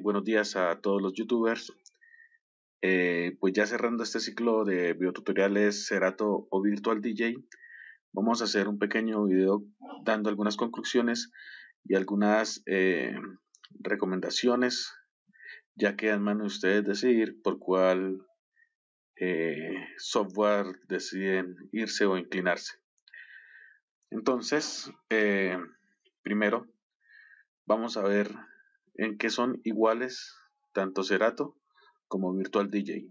buenos días a todos los youtubers. Eh, pues ya cerrando este ciclo de videotutoriales Serato o Virtual DJ, vamos a hacer un pequeño video dando algunas conclusiones y algunas eh, recomendaciones, ya que en manos de ustedes decidir por cuál eh, software deciden irse o inclinarse. Entonces, primero, vamos a ver en que son iguales tanto Serato como Virtual DJ.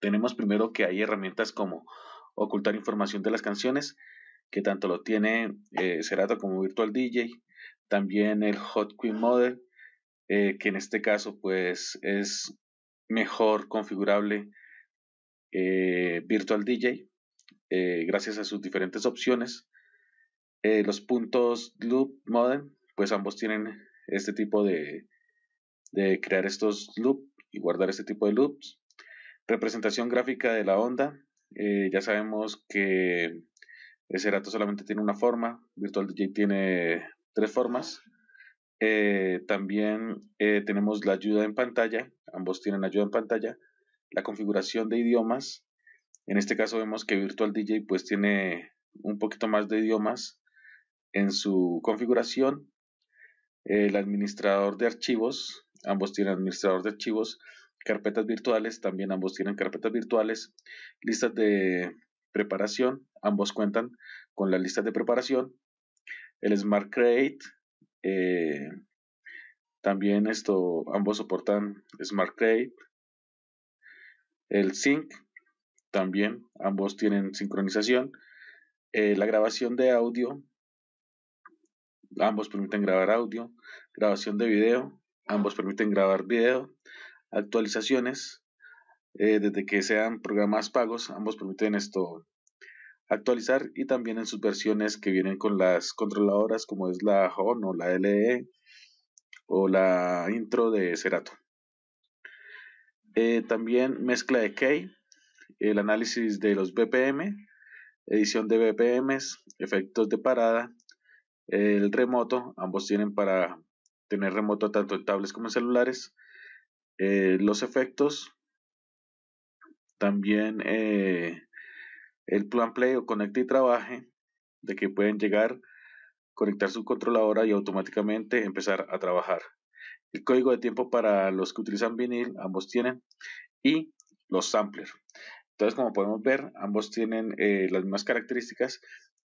Tenemos primero que hay herramientas como ocultar información de las canciones, que tanto lo tiene Serato eh, como Virtual DJ, también el Hot Queen Model, eh, que en este caso pues es mejor configurable eh, Virtual DJ gracias a sus diferentes opciones. los puntos Loop Model, pues ambos tienen este tipo de, crear estos loops y guardar este tipo de loops. Representación gráfica de la onda. Eh, ya sabemos que ese dato solamente tiene una forma, Virtual DJ tiene tres formas. Eh, también eh, tenemos la ayuda en pantalla, ambos tienen ayuda en pantalla. La configuración de idiomas. En este caso vemos que Virtual DJ pues tiene un poquito más de idiomas en su configuración el administrador de archivos, ambos tienen administrador de archivos, carpetas virtuales, también ambos tienen carpetas virtuales, listas de preparación, ambos cuentan con las listas de preparación, el Smart Create, eh, también esto, ambos soportan Smart Create, el Sync, también ambos tienen sincronización, eh, la grabación de audio, ambos permiten grabar audio, grabación de video, ambos permiten grabar video, actualizaciones, eh, desde que sean programas pagos, ambos permiten esto actualizar y también en sus versiones que vienen con las controladoras como es la HON o la LE o la intro de Serato. Eh, también mezcla de key, el análisis de los BPM, edición de BPMs, efectos de parada, el remoto, ambos tienen para tener remoto tanto en tablets como en celulares. Eh, los efectos, también eh, el plan play o conecte y trabaje, de que pueden llegar, conectar su controladora y automáticamente empezar a trabajar. El código de tiempo para los que utilizan vinil, ambos tienen, y los samplers. Entonces, como podemos ver, ambos tienen eh, las mismas características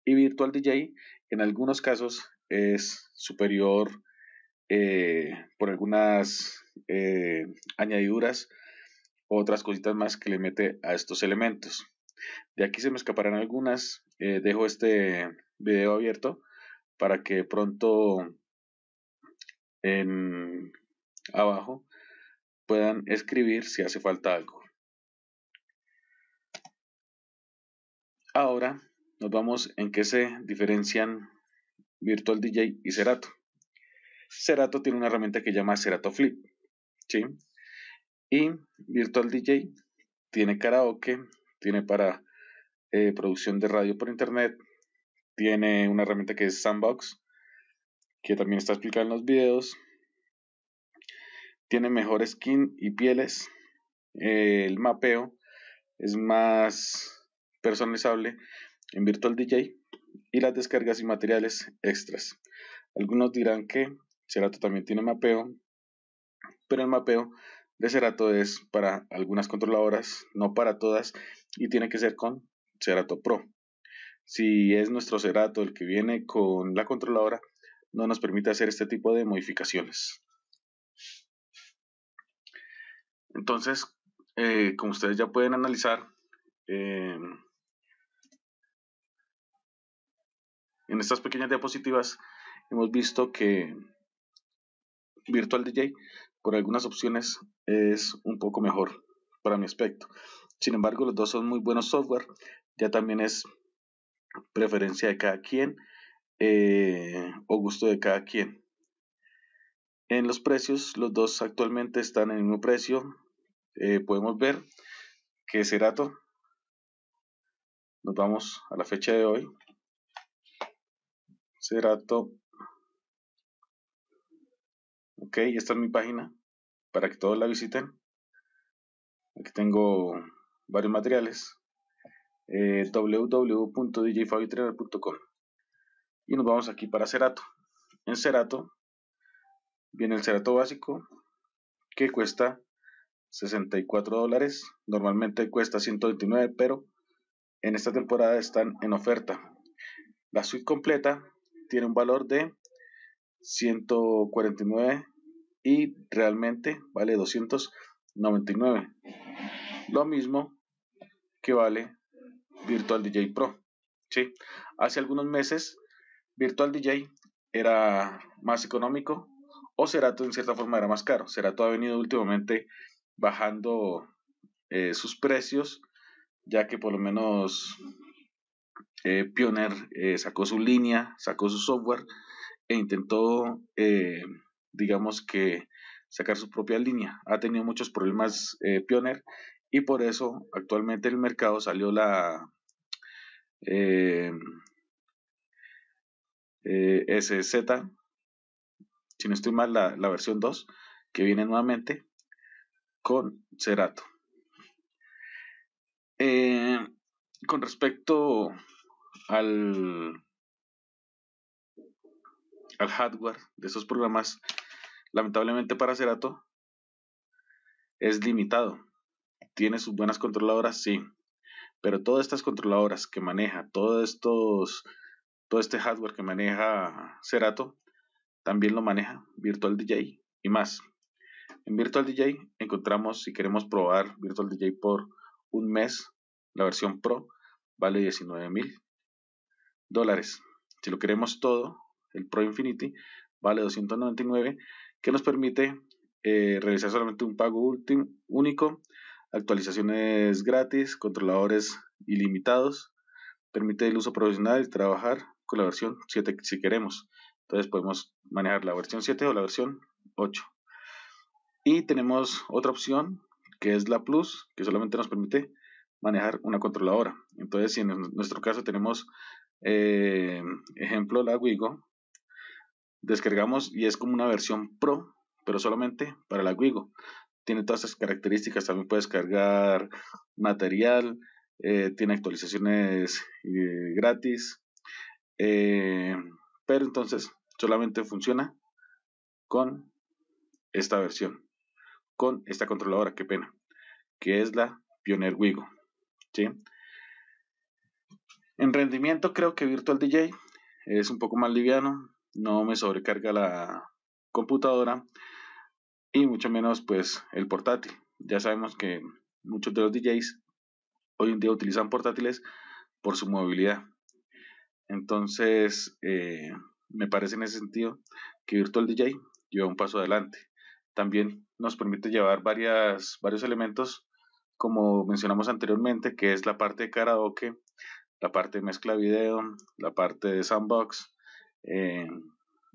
y Virtual DJ en algunos casos es superior eh, por algunas eh, añadiduras, otras cositas más que le mete a estos elementos. De aquí se me escaparán algunas. Eh, dejo este video abierto para que pronto abajo puedan escribir si hace falta algo. Ahora nos vamos en qué se diferencian Virtual DJ y Serato. Serato tiene una herramienta que llama Serato Flip, Y Virtual DJ tiene karaoke, tiene para eh, producción de radio por internet, tiene una herramienta que es Sandbox, que también está explicada en los videos, tiene mejor skin y pieles, el mapeo es más personalizable en Virtual DJ y las descargas y materiales extras. Algunos dirán que Cerato también tiene mapeo, pero el mapeo de Cerato es para algunas controladoras, no para todas, y tiene que ser con Cerato Pro. Si es nuestro Cerato el que viene con la controladora, no nos permite hacer este tipo de modificaciones. Entonces, eh, como ustedes ya pueden analizar, eh, en estas pequeñas diapositivas hemos visto que Virtual DJ por algunas opciones es un poco mejor para mi aspecto. Sin embargo, los dos son muy buenos software. Ya también es preferencia de cada quien eh, o gusto de cada quien. En los precios, los dos actualmente están en el mismo precio. Eh, podemos ver que Serato, nos vamos a la fecha de hoy, Cerato. Ok, esta es mi página para que todos la visiten. Aquí tengo varios materiales. Eh, www.djfabitrader.com y nos vamos aquí para Cerato. En Cerato viene el Cerato básico que cuesta 64 dólares. Normalmente cuesta 129, pero en esta temporada están en oferta. La suite completa tiene un valor de 149 y realmente vale 299. Lo mismo que vale Virtual DJ Pro. ¿sí? Hace algunos meses Virtual DJ era más económico o todo en cierta forma era más caro. todo ha venido últimamente bajando eh, sus precios ya que por lo menos Pioner eh, Pioneer eh, sacó su línea, sacó su software e intentó, eh, digamos que, sacar su propia línea. Ha tenido muchos problemas Pioneer y por eso actualmente el mercado salió la SZ, si no estoy mal, la, versión 2, que viene nuevamente con Cerato. con respecto al, hardware de esos programas, lamentablemente para Cerato, es limitado. Tiene sus buenas controladoras, sí, pero todas estas controladoras que maneja, todos estos, todo este hardware que maneja Cerato, también lo maneja Virtual DJ y más. En Virtual DJ encontramos, si queremos probar Virtual DJ por un mes, la versión Pro vale 19.000 dólares. Si lo queremos todo, el Pro Infinity vale 299, que nos permite eh, realizar solamente un pago último, único, actualizaciones gratis, controladores ilimitados, permite el uso profesional y trabajar con la versión 7 si queremos. Entonces podemos manejar la versión 7 o la versión 8. Y tenemos otra opción que es la Plus, que solamente nos permite manejar una controladora. Entonces, si en nuestro caso tenemos eh, ejemplo la Wigo, descargamos y es como una versión pro, pero solamente para la Wigo. Tiene todas estas características, también puedes cargar material, eh, tiene actualizaciones eh, gratis, pero entonces solamente funciona con esta versión, con esta controladora, qué pena, que es la Pioneer Wigo. ¿sí? En rendimiento creo que Virtual DJ es un poco más liviano, no me sobrecarga la computadora y mucho menos pues el portátil. Ya sabemos que muchos de los DJs hoy en día utilizan portátiles por su movilidad. Entonces, eh, me parece en ese sentido que Virtual DJ lleva un paso adelante. También nos permite llevar varias, varios elementos, como mencionamos anteriormente, que es la parte de karaoke, la parte de mezcla video, la parte de sandbox. Eh,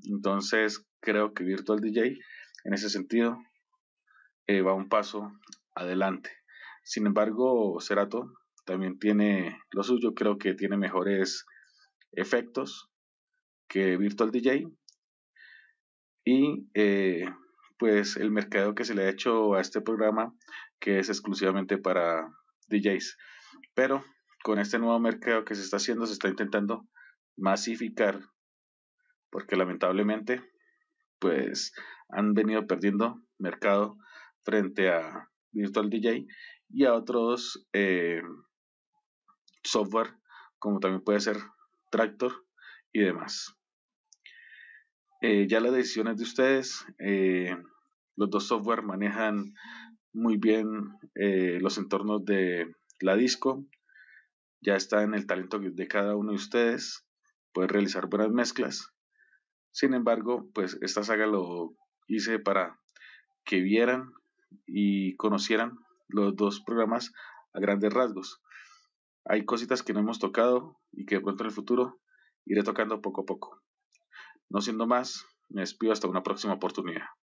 entonces creo que Virtual DJ en ese sentido eh, va un paso adelante. Sin embargo, Serato. también tiene lo suyo, creo que tiene mejores efectos que Virtual DJ. Y eh, pues el mercado que se le ha hecho a este programa, que es exclusivamente para DJs. Pero con este nuevo mercado que se está haciendo, se está intentando masificar, porque lamentablemente, pues han venido perdiendo mercado frente a Virtual DJ y a otros eh, software, como también puede ser Tractor y demás. Eh, ya las decisiones de ustedes, eh, los dos software manejan muy bien los entornos de la disco, ya está en el talento de cada uno de ustedes, poder realizar buenas mezclas. Sin embargo, pues esta saga lo hice para que vieran y conocieran los dos programas a grandes rasgos. Hay cositas que no hemos tocado y que de pronto en el futuro iré tocando poco a poco. No siendo más, me despido hasta una próxima oportunidad.